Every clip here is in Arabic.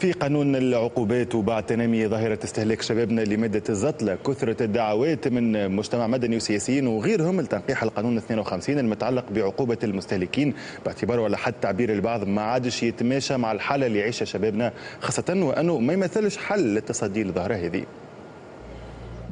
في قانون العقوبات وبعد تنامي ظاهرة استهلاك شبابنا لمادة الزطلة كثرة الدعوات من مجتمع مدني وسياسيين وغيرهم لتنقيح القانون 52 المتعلق بعقوبة المستهلكين باعتباره على حد تعبير البعض ما عادش يتماشى مع الحالة اللي يعيشها شبابنا خاصة وأنه ما يمثلش حل للتصدي للظاهرة هذه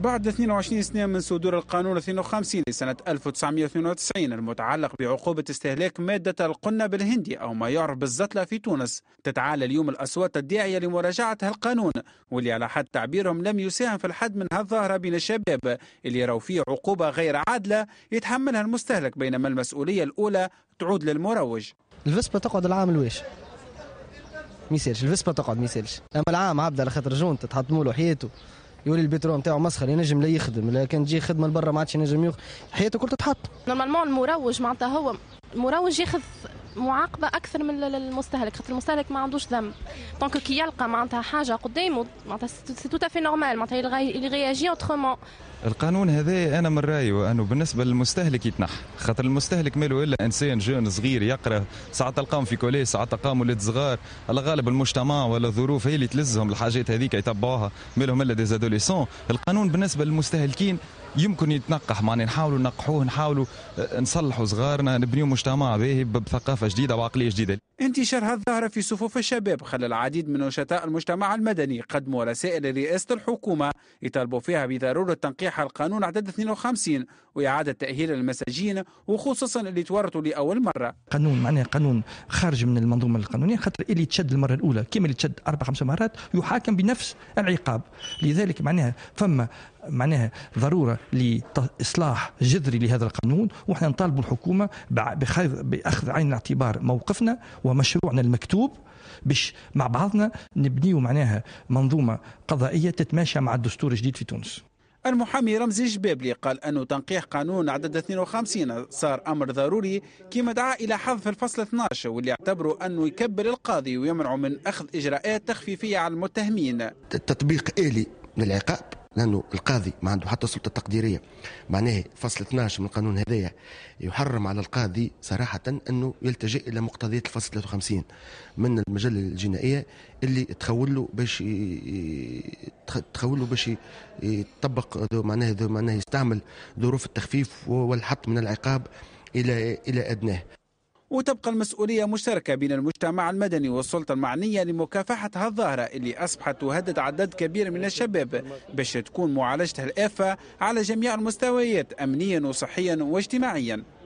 بعد 22 سنة من صدور القانون 52 لسنة 1992 المتعلق بعقوبة استهلاك مادة القنب الهندي أو ما يعرف بالزطلة في تونس تتعالى اليوم الأصوات الداعية لمراجعة هالقانون واللي على حد تعبيرهم لم يساهم في الحد من هالظاهرة بين الشباب اللي يروا فيه عقوبة غير عادلة يتحملها المستهلك بينما المسؤولية الأولى تعود للمروج الفسبة تقعد العام الواش ما يسالش الفسبة تقعد ما يسالش أما العام عبد على خاطر جون تتحطموا له حياته يولي البترول نتاعو مسخر ينجم لا يخدم لا كان تجي خدمه لبرا ما عادش ينجم يخدم حياته كلها تتحط نورمالمون المروج معناتها هو المروج ياخذ معاقبه اكثر من المستهلك خاطر المستهلك ما عندوش ذنب دونك كي يلقى معناتها حاجه قدامه معناتها سي تو في نورمال معناتها يغياجي اوترومون القانون هذا انا من رايي انه بالنسبه للمستهلك يتنح خاطر المستهلك ماله الا انسان جون صغير يقرا ساعات تلقاهم في كولي ساعات تلقاهم ولاد صغار على غالب المجتمع ولا الظروف هي اللي تلزهم الحاجات هذيك يتبعوها مالهم الا ديزادوليسون القانون بالنسبه للمستهلكين يمكن يتنقح معناها نحاولوا ننقحوه نحاولوا آه، نصلحوا صغارنا نبنيو مجتمع باهي بثقافه جديده وعقليه جديده انتشار هالظاهرة في صفوف الشباب خلى العديد من نشطاء المجتمع المدني قدموا رسائل لرئاسة الحكومة يطالبوا فيها بضرورة تنقيح القانون عدد 52 وإعادة تأهيل المساجين وخصوصا اللي تورطوا لأول مرة قانون معناه قانون خارج من المنظومة القانونية خاطر اللي تشد المرة الأولى كما اللي تشد أربع خمس مرات يحاكم بنفس العقاب لذلك معناها فما معناها ضروره لاصلاح جذري لهذا القانون وحنا نطالب الحكومه باخذ عين الاعتبار موقفنا ومشروعنا المكتوب باش مع بعضنا نبنيو معناها منظومه قضائيه تتماشى مع الدستور الجديد في تونس المحامي رمزي جبابلي قال أنه تنقيح قانون عدد 52 صار أمر ضروري كما دعا إلى حذف الفصل 12 واللي اعتبروا أنه يكبر القاضي ويمنعه من أخذ إجراءات تخفيفية على المتهمين تطبيق آلي للعقاب لانه القاضي ما عنده حتى سلطه تقديريه معناه فصل 12 من القانون هذايا يحرم على القاضي صراحه انه يلتجئ الى مقتضيات الفصل 53 من المجله الجنائيه اللي تخول له باش تخول له باش يطبق معناه معناه يستعمل ظروف التخفيف والحط من العقاب الى الى ادناه وتبقى المسؤولية مشتركة بين المجتمع المدني والسلطة المعنية لمكافحة هالظاهرة اللي أصبحت تهدد عدد كبير من الشباب باش تكون معالجتها الآفة على جميع المستويات أمنيا وصحيا واجتماعيا